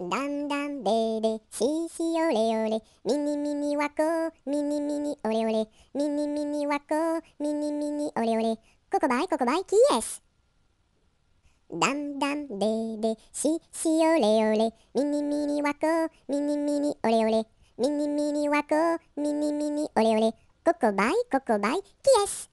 だんだんベーでししーれおれみにみにわこみにみにおれおれみにみにわこみにみにおれおれここばいここばいキエスだんだんでーでししおれおれみにみにわこみにみにおれおれみにみにわこみにみにおれおれここばいここばいキエス